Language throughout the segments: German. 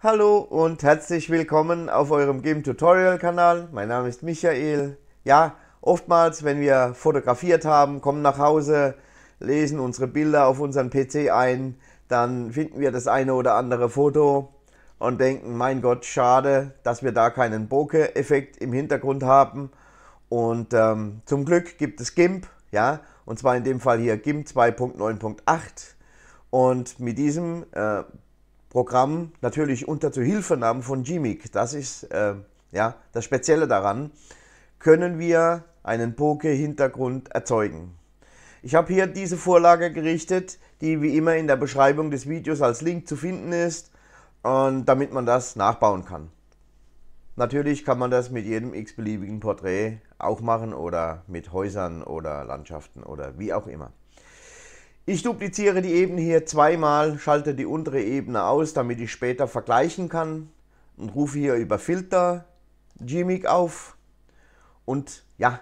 Hallo und herzlich willkommen auf eurem Game Tutorial Kanal. Mein Name ist Michael. Ja, oftmals, wenn wir fotografiert haben, kommen nach Hause, lesen unsere Bilder auf unseren PC ein, dann finden wir das eine oder andere Foto und denken, mein Gott, schade, dass wir da keinen Bokeh-Effekt im Hintergrund haben. Und ähm, zum Glück gibt es GIMP, ja, und zwar in dem Fall hier GIMP 2.9.8. Und mit diesem äh, Programm natürlich unter Zuhilfenahme von Gimmick, das ist äh, ja, das Spezielle daran, können wir einen Poke-Hintergrund erzeugen. Ich habe hier diese Vorlage gerichtet, die wie immer in der Beschreibung des Videos als Link zu finden ist, und damit man das nachbauen kann. Natürlich kann man das mit jedem x-beliebigen Porträt auch machen oder mit Häusern oder Landschaften oder wie auch immer. Ich dupliziere die Ebene hier zweimal, schalte die untere Ebene aus, damit ich später vergleichen kann und rufe hier über Filter Gmic auf. Und ja,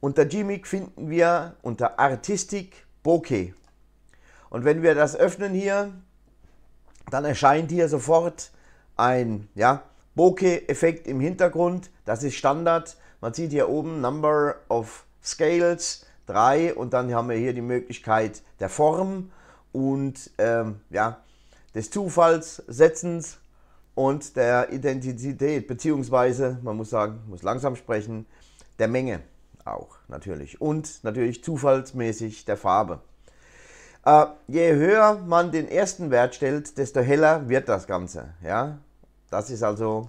unter Gmic finden wir unter Artistik Bokeh. Und wenn wir das öffnen hier, dann erscheint hier sofort ein ja, Bokeh-Effekt im Hintergrund. Das ist Standard. Man sieht hier oben Number of Scales, drei und dann haben wir hier die Möglichkeit der Form und ähm, ja, des Zufalls, Setzens und der Identität, beziehungsweise, man muss sagen, muss langsam sprechen, der Menge auch natürlich und natürlich zufallsmäßig der Farbe. Äh, je höher man den ersten Wert stellt, desto heller wird das Ganze. Ja? Das ist also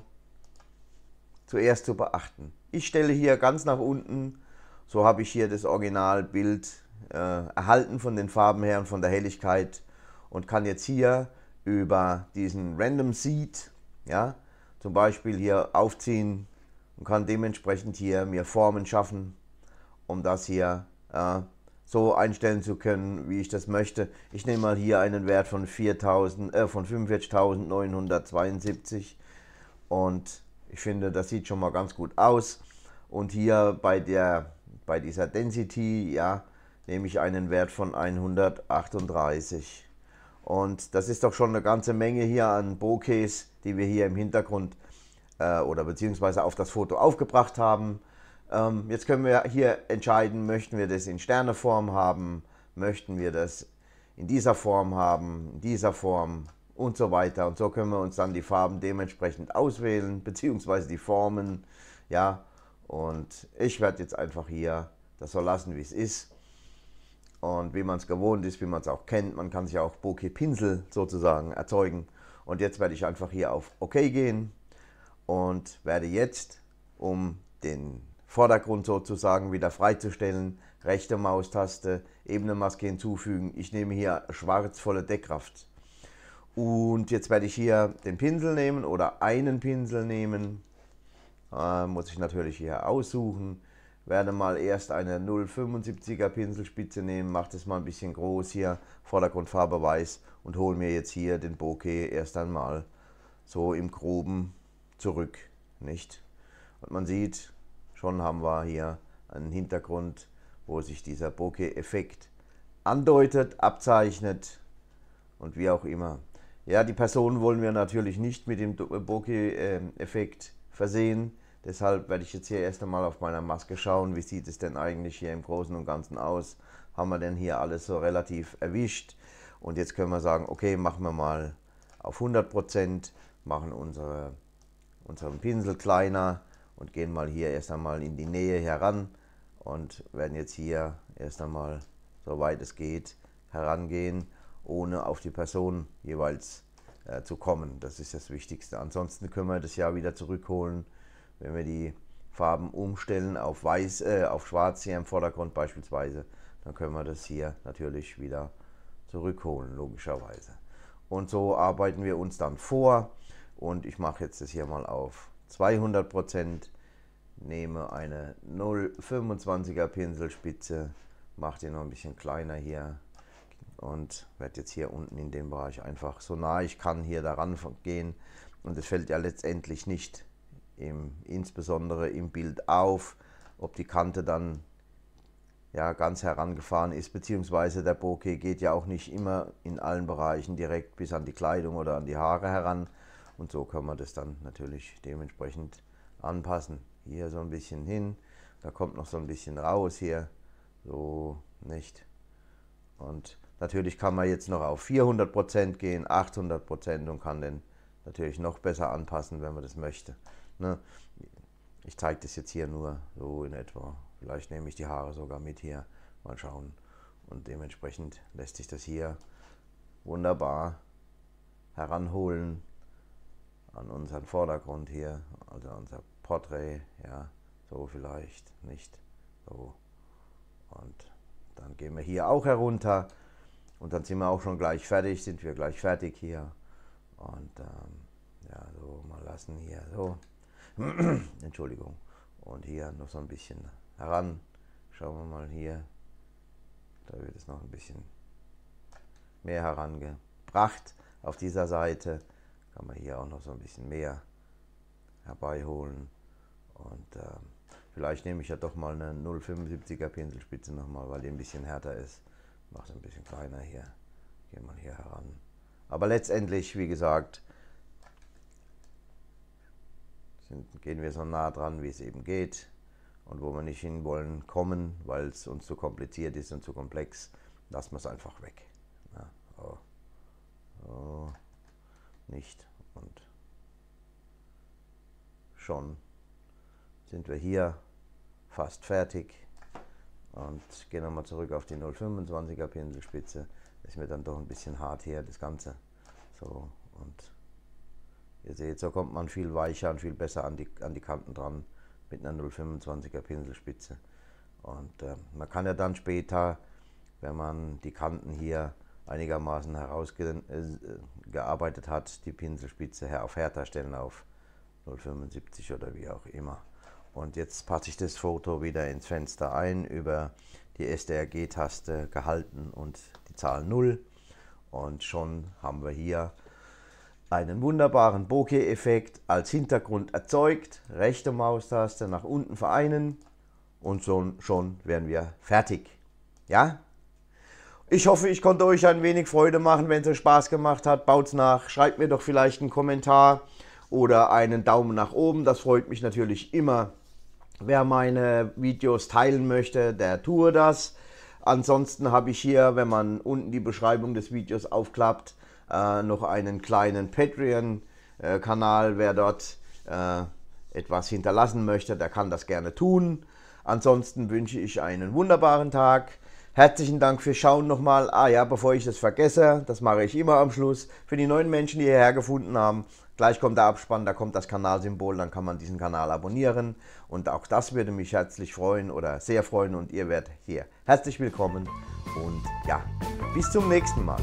zuerst zu beachten. Ich stelle hier ganz nach unten so habe ich hier das Originalbild äh, erhalten von den Farben her und von der Helligkeit und kann jetzt hier über diesen Random Seed, ja, zum Beispiel hier aufziehen und kann dementsprechend hier mir Formen schaffen, um das hier äh, so einstellen zu können, wie ich das möchte. Ich nehme mal hier einen Wert von, äh, von 45.972 und ich finde, das sieht schon mal ganz gut aus. Und hier bei der bei dieser Density, ja, nehme ich einen Wert von 138. Und das ist doch schon eine ganze Menge hier an Bokehs, die wir hier im Hintergrund äh, oder beziehungsweise auf das Foto aufgebracht haben. Ähm, jetzt können wir hier entscheiden, möchten wir das in Sterneform haben, möchten wir das in dieser Form haben, in dieser Form und so weiter. Und so können wir uns dann die Farben dementsprechend auswählen, beziehungsweise die Formen. Ja, und ich werde jetzt einfach hier das so lassen, wie es ist. Und wie man es gewohnt ist, wie man es auch kennt. Man kann sich auch Bokeh-Pinsel sozusagen erzeugen. Und jetzt werde ich einfach hier auf OK gehen und werde jetzt, um den Vordergrund sozusagen wieder freizustellen, rechte Maustaste, Ebenenmaske hinzufügen. Ich nehme hier schwarz volle Deckkraft. Und jetzt werde ich hier den Pinsel nehmen oder einen Pinsel nehmen äh, muss ich natürlich hier aussuchen. Werde mal erst eine 0,75er Pinselspitze nehmen, mache das mal ein bisschen groß hier, Vordergrundfarbe weiß und hole mir jetzt hier den Bokeh erst einmal so im Groben zurück, nicht? Und man sieht, schon haben wir hier einen Hintergrund, wo sich dieser Bokeh-Effekt andeutet, abzeichnet und wie auch immer. Ja, die Person wollen wir natürlich nicht mit dem Bokeh-Effekt äh, versehen. Deshalb werde ich jetzt hier erst einmal auf meiner Maske schauen, wie sieht es denn eigentlich hier im Großen und Ganzen aus. Haben wir denn hier alles so relativ erwischt? Und jetzt können wir sagen, okay, machen wir mal auf 100%, machen unsere, unseren Pinsel kleiner und gehen mal hier erst einmal in die Nähe heran und werden jetzt hier erst einmal, soweit es geht, herangehen, ohne auf die Person jeweils zu äh, zu kommen. Das ist das Wichtigste. Ansonsten können wir das ja wieder zurückholen, wenn wir die Farben umstellen auf weiß, äh, auf schwarz hier im Vordergrund beispielsweise, dann können wir das hier natürlich wieder zurückholen, logischerweise. Und so arbeiten wir uns dann vor und ich mache jetzt das hier mal auf 200 Prozent, nehme eine 0,25er Pinselspitze, mache den noch ein bisschen kleiner hier und werde jetzt hier unten in dem Bereich einfach so nah ich kann hier daran gehen und es fällt ja letztendlich nicht im, insbesondere im Bild auf, ob die Kante dann ja, ganz herangefahren ist, beziehungsweise der Bokeh geht ja auch nicht immer in allen Bereichen direkt bis an die Kleidung oder an die Haare heran und so kann man das dann natürlich dementsprechend anpassen. Hier so ein bisschen hin, da kommt noch so ein bisschen raus hier, so nicht und Natürlich kann man jetzt noch auf 400% gehen, 800% und kann den natürlich noch besser anpassen, wenn man das möchte. Ne? Ich zeige das jetzt hier nur so in etwa. Vielleicht nehme ich die Haare sogar mit hier. Mal schauen. Und dementsprechend lässt sich das hier wunderbar heranholen an unseren Vordergrund hier, also unser Porträt, ja, so vielleicht, nicht so. Und dann gehen wir hier auch herunter und dann sind wir auch schon gleich fertig, sind wir gleich fertig hier. Und ähm, ja, so mal lassen hier so. Entschuldigung. Und hier noch so ein bisschen heran. Schauen wir mal hier. Da wird es noch ein bisschen mehr herangebracht. Auf dieser Seite kann man hier auch noch so ein bisschen mehr herbeiholen. Und ähm, vielleicht nehme ich ja doch mal eine 0,75er Pinselspitze nochmal, weil die ein bisschen härter ist. Mach es ein bisschen kleiner hier. Gehen wir hier heran. Aber letztendlich, wie gesagt, sind, gehen wir so nah dran, wie es eben geht. Und wo wir nicht hin wollen, kommen, weil es uns zu kompliziert ist und zu komplex, lassen wir es einfach weg. Ja, oh, oh, nicht. Und schon sind wir hier fast fertig. Und gehe nochmal zurück auf die 025er Pinselspitze. Ist mir dann doch ein bisschen hart her, das Ganze. So, und ihr seht, so kommt man viel weicher und viel besser an die, an die Kanten dran mit einer 025er Pinselspitze. Und äh, man kann ja dann später, wenn man die Kanten hier einigermaßen herausgearbeitet äh, hat, die Pinselspitze auf härter stellen auf 0,75 oder wie auch immer. Und jetzt passe ich das Foto wieder ins Fenster ein über die SDRG-Taste gehalten und die Zahl 0. Und schon haben wir hier einen wunderbaren Bokeh-Effekt als Hintergrund erzeugt. Rechte Maustaste nach unten vereinen und schon, schon wären wir fertig. Ja? Ich hoffe, ich konnte euch ein wenig Freude machen. Wenn es euch Spaß gemacht hat, baut's nach. Schreibt mir doch vielleicht einen Kommentar oder einen Daumen nach oben. Das freut mich natürlich immer Wer meine Videos teilen möchte, der tue das. Ansonsten habe ich hier, wenn man unten die Beschreibung des Videos aufklappt, äh, noch einen kleinen Patreon-Kanal. Wer dort äh, etwas hinterlassen möchte, der kann das gerne tun. Ansonsten wünsche ich einen wunderbaren Tag. Herzlichen Dank fürs Schauen nochmal. Ah ja, bevor ich das vergesse, das mache ich immer am Schluss. Für die neuen Menschen, die hierher gefunden haben, Gleich kommt der Abspann, da kommt das Kanalsymbol, dann kann man diesen Kanal abonnieren. Und auch das würde mich herzlich freuen oder sehr freuen und ihr werdet hier herzlich willkommen. Und ja, bis zum nächsten Mal.